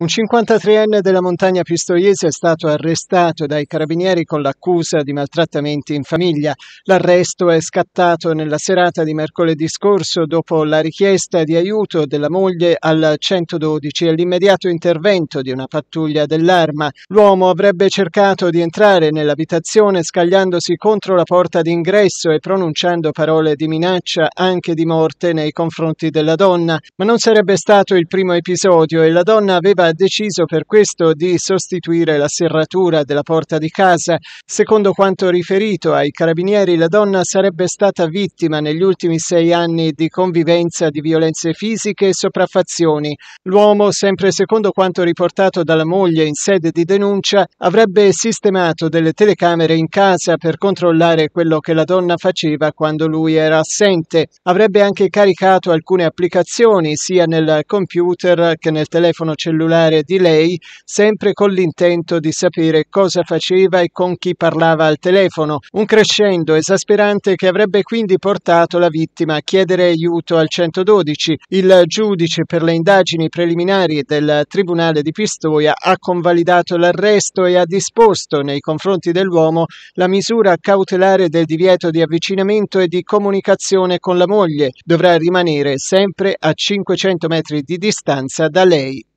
Un 53enne della montagna pistoiese è stato arrestato dai carabinieri con l'accusa di maltrattamenti in famiglia. L'arresto è scattato nella serata di mercoledì scorso dopo la richiesta di aiuto della moglie al 112 e l'immediato intervento di una pattuglia dell'arma. L'uomo avrebbe cercato di entrare nell'abitazione scagliandosi contro la porta d'ingresso e pronunciando parole di minaccia anche di morte nei confronti della donna, ma non sarebbe stato il primo episodio e la donna aveva deciso per questo di sostituire la serratura della porta di casa. Secondo quanto riferito ai carabinieri, la donna sarebbe stata vittima negli ultimi sei anni di convivenza di violenze fisiche e sopraffazioni. L'uomo, sempre secondo quanto riportato dalla moglie in sede di denuncia, avrebbe sistemato delle telecamere in casa per controllare quello che la donna faceva quando lui era assente. Avrebbe anche caricato alcune applicazioni sia nel computer che nel telefono cellulare parlare di lei, sempre con l'intento di sapere cosa faceva e con chi parlava al telefono, un crescendo esasperante che avrebbe quindi portato la vittima a chiedere aiuto al 112. Il giudice per le indagini preliminari del Tribunale di Pistoia ha convalidato l'arresto e ha disposto nei confronti dell'uomo la misura cautelare del divieto di avvicinamento e di comunicazione con la moglie. Dovrà rimanere sempre a 500 metri di distanza da lei.